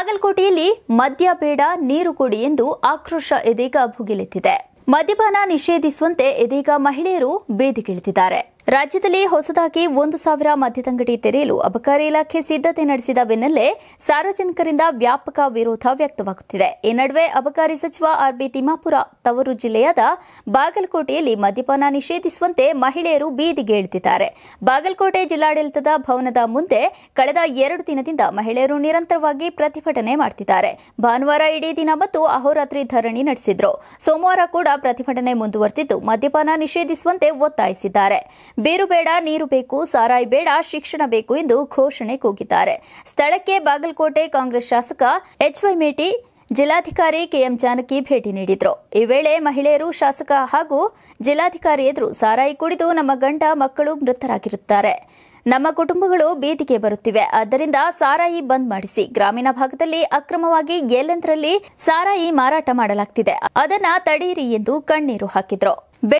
ಬಾಗಲಕೋಟೆಯಲ್ಲಿ ಮದ್ಯ ಬೇಡ ನೀರು ಕೊಡಿ ಎಂದು ಆಕ್ರೋಶ ಇದೀಗ ಭುಗಿಲೆತ್ತಿದೆ ಮದ್ಯಪಾನ ನಿಷೇಧಿಸುವಂತೆ ಇದೀಗ ಮಹಿಳೆಯರು ಬೇದಿಗಿಳಿದಿದ್ದಾರೆ ರಾಜ್ಯದಲ್ಲಿ ಹೊಸದಾಗಿ ಒಂದು ಸಾವಿರ ಮದ್ಯದಂಗಡಿ ತೆರೆಯಲು ಅಬಕಾರಿ ಇಲಾಖೆ ಸಿದ್ದತೆ ನಡೆಸಿದ ಬೆನ್ನಲ್ಲೇ ಸಾರ್ವಜನಿಕರಿಂದ ವ್ಯಾಪಕ ವಿರೋಧ ವ್ಯಕ್ತವಾಗುತ್ತಿದೆ ಈ ನಡುವೆ ಅಬಕಾರಿ ಸಚಿವ ಆರ್ಬಿ ತಿಮ್ಮಾಪುರ ತವರು ಜಿಲ್ಲೆಯಾದ ಬಾಗಲಕೋಟೆಯಲ್ಲಿ ಮದ್ಯಪಾನ ನಿಷೇಧಿಸುವಂತೆ ಮಹಿಳೆಯರು ಬೀದಿಗೆ ಇಳಿದಿದ್ದಾರೆ ಬಾಗಲಕೋಟೆ ಜಿಲ್ಲಾಡಳಿತದ ಭವನದ ಮುಂದೆ ಕಳೆದ ಎರಡು ದಿನದಿಂದ ಮಹಿಳೆಯರು ನಿರಂತರವಾಗಿ ಪ್ರತಿಭಟನೆ ಮಾಡುತ್ತಿದ್ದಾರೆ ಭಾನುವಾರ ಇಡೀ ದಿನ ಮತ್ತು ಅಹೋರಾತ್ರಿ ಧರಣಿ ನಡೆಸಿದ್ರು ಸೋಮವಾರ ಕೂಡ ಪ್ರತಿಭಟನೆ ಮುಂದುವರೆದಿದ್ದು ಮದ್ಯಪಾನ ನಿಷೇಧಿಸುವಂತೆ ಒತ್ತಾಯಿಸಿದ್ದಾರೆ ಬೀರು ಬೇಡ ನೀರು ಬೇಕು ಸಾರಾಯಿ ಬೇಡ ಶಿಕ್ಷಣ ಬೇಕು ಎಂದು ಘೋಷಣೆ ಕೂಗಿದ್ದಾರೆ ಸ್ಥಳಕ್ಕೆ ಬಾಗಲಕೋಟೆ ಕಾಂಗ್ರೆಸ್ ಶಾಸಕ ಎಚ್ವೈ ಮೇಟಿ ಜಿಲ್ಲಾಧಿಕಾರಿ ಕೆಎಂ ಜಾನಕಿ ಭೇಟಿ ನೀಡಿದ್ರು ಈ ವೇಳೆ ಮಹಿಳೆಯರು ಶಾಸಕ ಹಾಗೂ ಜಿಲ್ಲಾಧಿಕಾರಿ ಎದುರು ಸಾರಾಯಿ ಕುಡಿದು ನಮ್ಮ ಗಂಡ ಮಕ್ಕಳು ಮೃತರಾಗಿರುತ್ತಾರೆ ನಮ್ಮ ಕುಟುಂಬಗಳು ಬೀದಿಗೆ ಬರುತ್ತಿವೆ ಆದ್ದರಿಂದ ಸಾರಾಯಿ ಬಂದ್ ಮಾಡಿಸಿ ಗ್ರಾಮೀಣ ಭಾಗದಲ್ಲಿ ಅಕ್ರಮವಾಗಿ ಎಲ್ಲೆಂದರಲ್ಲಿ ಸಾರಾಯಿ ಮಾರಾಟ ಮಾಡಲಾಗ್ತಿದೆ ಅದನ್ನ ತಡೆಯಿರಿ ಎಂದು ಕಣ್ಣೀರು ಹಾಕಿದ್ರು